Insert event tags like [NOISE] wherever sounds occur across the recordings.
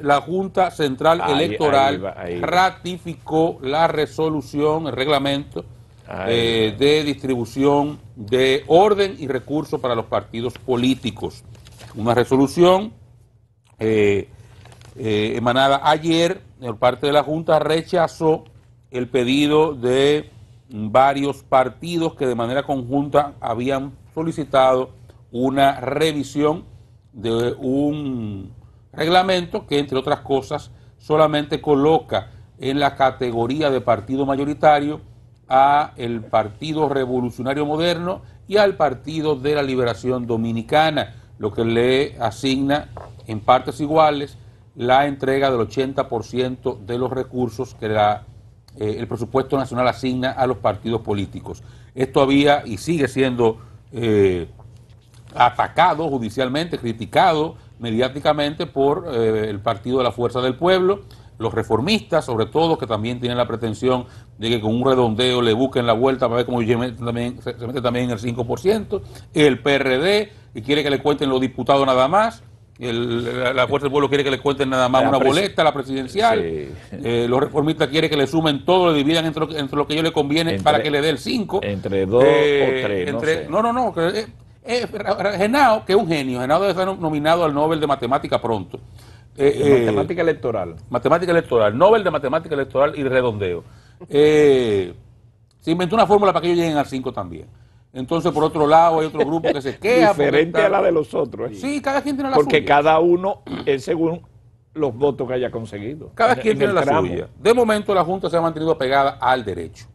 la Junta Central Electoral ratificó la resolución, el reglamento eh, de distribución de orden y recursos para los partidos políticos. Una resolución eh, eh, emanada ayer por parte de la Junta rechazó el pedido de varios partidos que de manera conjunta habían solicitado una revisión de un Reglamento que, entre otras cosas, solamente coloca en la categoría de partido mayoritario a el Partido Revolucionario Moderno y al Partido de la Liberación Dominicana, lo que le asigna en partes iguales la entrega del 80% de los recursos que eh, el presupuesto nacional asigna a los partidos políticos. Esto había y sigue siendo eh, atacado judicialmente, criticado mediáticamente por eh, el Partido de la Fuerza del Pueblo, los reformistas sobre todo, que también tienen la pretensión de que con un redondeo le busquen la vuelta para ver cómo se mete también, en el 5%, el PRD, y quiere que le cuenten los diputados nada más, la, Fuerza del Pueblo quiere que le cuenten nada más una boleta, la presidencial. Eh, los reformistas quieren que le sumen todo, le dividan entre lo, que a ellos les conviene para que le dé el 5. Entre 2 o 3. Eh, no, no, no, no. Eh, Genao, que es un genio, Genao debe ser nominado al Nobel de Matemática pronto. Eh, eh, matemática electoral. Matemática electoral, Nobel de Matemática electoral y redondeo. Eh, se inventó una fórmula para que ellos lleguen al 5 también. Entonces, por otro lado, hay otro grupo que se [LAUGHS] queja. Diferente a la de los otros. Sí, cada quien tiene la Porque Porque cada uno es según los votos que haya conseguido. Cada quien tiene la suya. De momento, la Junta se ha mantenido pegada al derecho.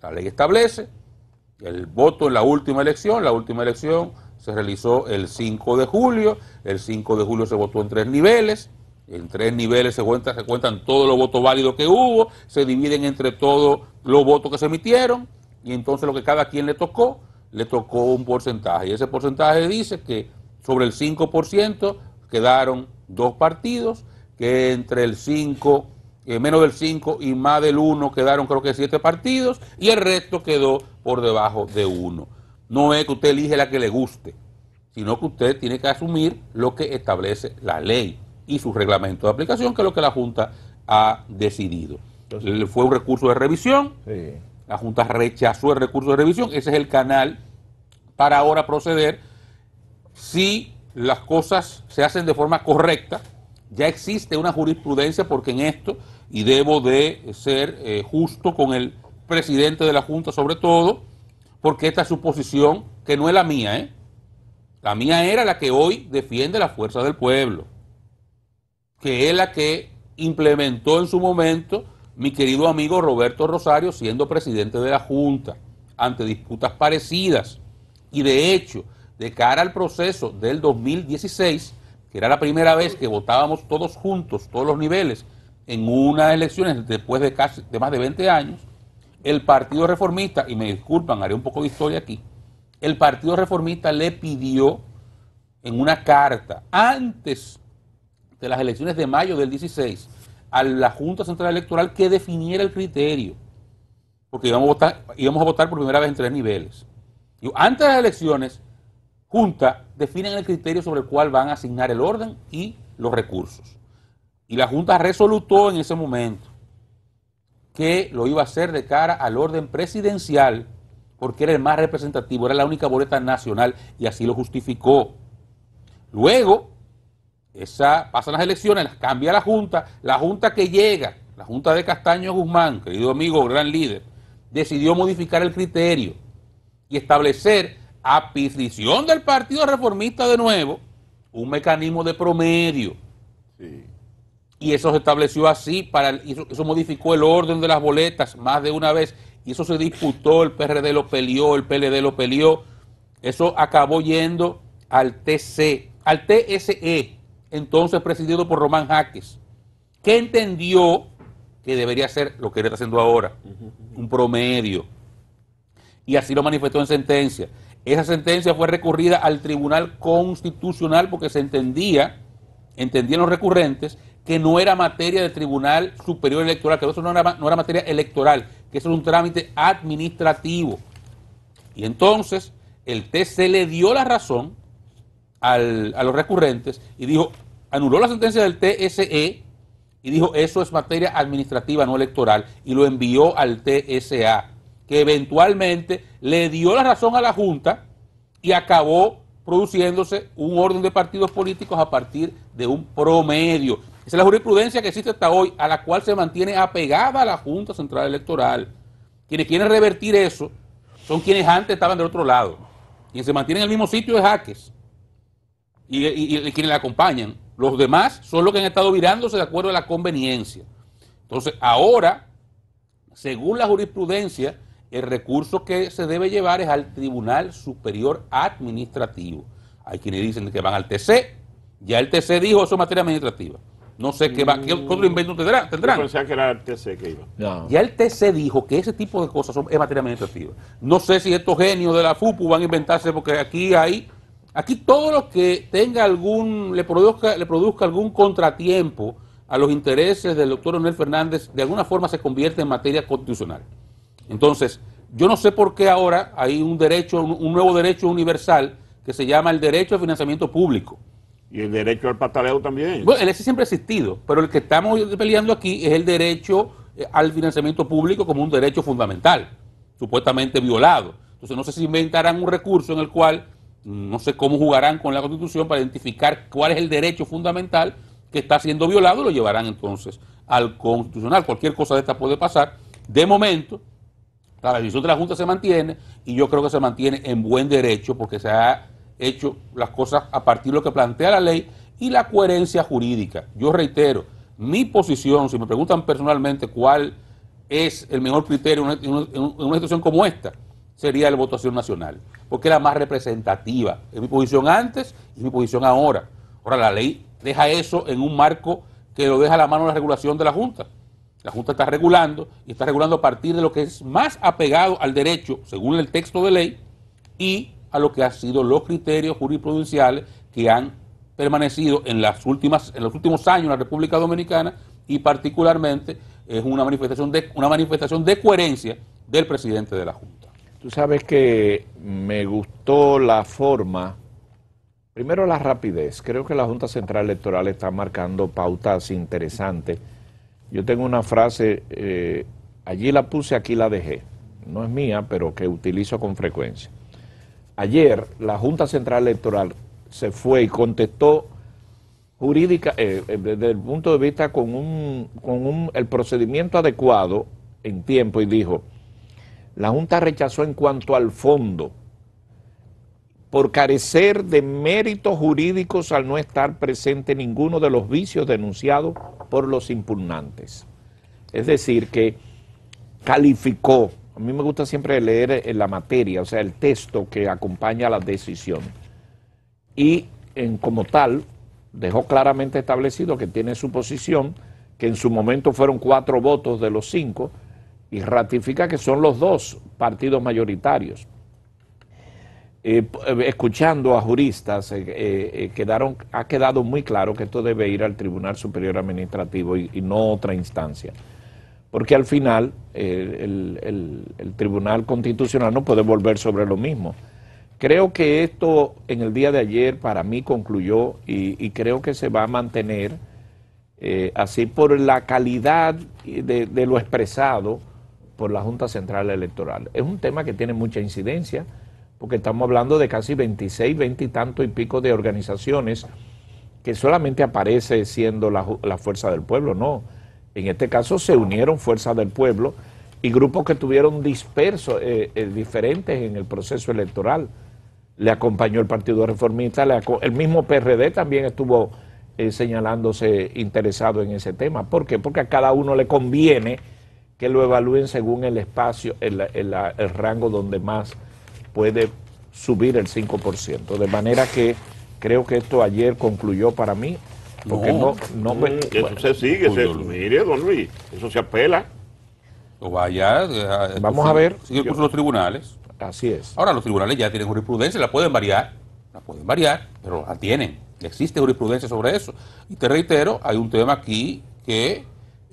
La ley establece el voto en la última elección, la última elección se realizó el 5 de julio, el 5 de julio se votó en tres niveles, en tres niveles se, se cuentan todos los votos válidos que hubo, se dividen entre todos los votos que se emitieron y entonces lo que cada quien le tocó, le tocó un porcentaje. Y ese porcentaje dice que sobre el 5% quedaron dos partidos, que entre el 5 eh, menos del 5 y más del 1 quedaron creo que 7 partidos y el resto quedó por debajo de 1. No es que usted elige la que le guste, sino que usted tiene que asumir lo que establece la ley y su reglamento de aplicación, que es lo que la Junta ha decidido. Entonces, eh, Fue un recurso de revisión, la Junta rechazó el recurso de revisión, ese es el canal para ahora proceder si las cosas se hacen de forma correcta ya existe una jurisprudencia porque en esto, y debo de ser eh, justo con el presidente de la Junta sobre todo, porque esta suposición que no es la mía, ¿eh? La mía era la que hoy defiende la fuerza del pueblo, que es la que implementó en su momento mi querido amigo Roberto Rosario siendo presidente de la Junta, ante disputas parecidas. Y de hecho, de cara al proceso del 2016, que era la primera vez que votábamos todos juntos, todos los niveles, en unas elecciones después de, casi, de más de 20 años, el Partido Reformista, y me disculpan, haré un poco de historia aquí, el Partido Reformista le pidió en una carta, antes de las elecciones de mayo del 16, a la Junta Central Electoral que definiera el criterio, porque íbamos a votar, íbamos a votar por primera vez en tres niveles. Y antes de las elecciones, Junta definen el criterio sobre el cual van a asignar el orden y los recursos. Y la Junta resolutó en ese momento que lo iba a hacer de cara al orden presidencial porque era el más representativo, era la única boleta nacional y así lo justificó. Luego, esa, pasan las elecciones, las cambia la Junta, la Junta que llega, la Junta de Castaño Guzmán, querido amigo, gran líder, decidió modificar el criterio y establecer a petición del Partido Reformista de nuevo, un mecanismo de promedio. Y eso se estableció así, para eso, modificó el orden de las boletas más de una vez, y eso se disputó, el PRD lo peleó, el PLD lo peleó, eso acabó yendo al TC, al TSE, entonces presidido por Román Jaques, que entendió que debería ser lo que él está haciendo ahora, un promedio. Y así lo manifestó en sentencia. Esa sentencia fue recurrida al Tribunal Constitucional porque se entendía, entendían los recurrentes, que no era materia del Tribunal Superior Electoral, que eso no era, materia electoral, que eso era un trámite administrativo. Y entonces el TC le dio la razón a los recurrentes y dijo, anuló la sentencia del TSE y dijo, eso es materia administrativa, no electoral, y lo envió al TSA que eventualmente le dio la razón a la Junta y acabó produciéndose un orden de partidos políticos a partir de un promedio. Esa es la jurisprudencia que existe hasta hoy, a la cual se mantiene apegada la Junta Central Electoral. Quienes quieren revertir eso son quienes antes estaban del otro lado. Quienes se mantienen en el mismo sitio es Jaques y, quienes le acompañan. Los demás son los que han estado virándose de acuerdo a la conveniencia. Entonces, ahora, según la jurisprudencia, el recurso que se debe llevar es al Tribunal Superior Administrativo. Hay quienes dicen que van al TC. Ya el TC dijo eso es materia administrativa. No sé qué, va, qué mm. otro invento tendrán. Yo pensaba que era el TC que iba. Ya el TC dijo que ese tipo de cosas son, es materia administrativa. No sé si estos genios de la FUPU van a inventarse porque aquí hay... Aquí todo lo que tenga algún, le produzca, le produzca algún contratiempo a los intereses del doctor Onel Fernández, de alguna forma se convierte en materia constitucional. Entonces, yo no sé por qué ahora hay un derecho, un nuevo derecho universal que se llama el derecho al financiamiento público. Y el derecho al pataleo también. Bueno, ese siempre ha existido, pero el que estamos peleando aquí es el derecho eh, al financiamiento público como un derecho fundamental, supuestamente violado. Entonces no sé si inventarán un recurso en el cual, mm, no sé cómo jugarán con la Constitución para identificar cuál es el derecho fundamental que está siendo violado, lo llevarán entonces al Constitucional. Cualquier cosa de esta puede pasar. De momento, la decisión de la Junta se mantiene y yo creo que se mantiene en buen derecho porque se ha hecho las cosas a partir de lo que plantea la ley y la coherencia jurídica. Yo reitero, mi posición, si me preguntan personalmente cuál es el mejor criterio en una, situación como esta, sería la votación nacional, porque es la más representativa. Es mi posición antes y mi posición ahora. Ahora la ley deja eso en un marco que lo deja a la mano de la regulación de la Junta. La Junta está regulando y está regulando a partir de lo que es más apegado al derecho, según el texto de ley, y a lo que han sido los criterios jurisprudenciales que han permanecido en, las últimas, en los últimos años en la República Dominicana y particularmente es una manifestación de, una manifestación de coherencia del presidente de la Junta. Tú sabes que me gustó la forma, primero la rapidez, creo que la Junta Central Electoral está marcando pautas interesantes yo tengo una frase, eh, allí la puse, aquí la dejé. No es mía, pero que utilizo con frecuencia. Ayer la Junta Central Electoral se fue y contestó jurídica, eh, eh, desde el punto de vista con, un, con un, el procedimiento adecuado en tiempo y dijo, la Junta rechazó en cuanto al fondo por carecer de méritos jurídicos al no estar presente ninguno de los vicios denunciados por los impugnantes. Es decir, que calificó, a mí me gusta siempre leer en eh, la materia, o sea, el texto que acompaña la decisión, y en, como tal dejó claramente establecido que tiene su posición, que en su momento fueron cuatro votos de los cinco, y ratifica que son los dos partidos mayoritarios, eh, eh, escuchando a juristas, eh, quedaron, ha quedado muy claro que esto debe ir al Tribunal Superior Administrativo y, no otra instancia. Porque al final el, Tribunal Constitucional no puede volver sobre lo mismo. Creo que esto en el día de ayer para mí concluyó y, creo que se va a mantener así por la calidad de lo expresado por la Junta Central Electoral. Es un tema que tiene mucha incidencia porque estamos hablando de casi 26, 20 y tanto y pico de organizaciones que solamente aparece siendo la, fuerza del pueblo, no. En este caso se unieron fuerza del pueblo y grupos que tuvieron dispersos, eh, eh, diferentes en el proceso electoral. Le acompañó el Partido Reformista, el mismo PRD también estuvo eh, señalándose interesado en ese tema. ¿Por qué? Porque a cada uno le conviene que lo evalúen según el espacio, el rango donde más puede subir el 5%. De manera que creo que esto ayer concluyó para mí. Porque no, mm, Eso se sigue, mire, don Luis, eso se apela. O vaya, eh, vamos a ver. Sigue los tribunales. Así es. Ahora, los tribunales ya tienen jurisprudencia, la pueden variar, la pueden variar, pero la tienen. Existe jurisprudencia sobre eso. Y te reitero, hay un tema aquí que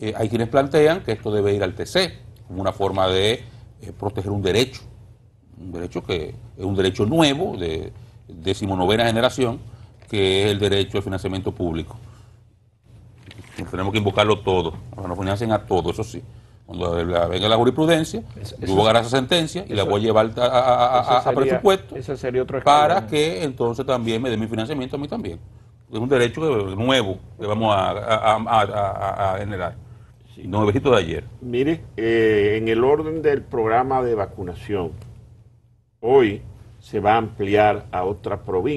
eh, hay quienes plantean que esto debe ir al TC, como una forma de eh, proteger un derecho un derecho que es un derecho nuevo de decimonovena generación, que es el derecho al financiamiento público. Tenemos que invocarlo todo, nos financien a todos eso sí. Cuando venga la jurisprudencia, yo voy a dar esa sentencia y la voy a llevar a, presupuesto para que entonces también me dé mi financiamiento a mí también. Es un derecho nuevo que vamos a, generar. Sí. besito de ayer. Mire, eh, en el orden del programa de vacunación, Hoy se va a ampliar a otra provincia.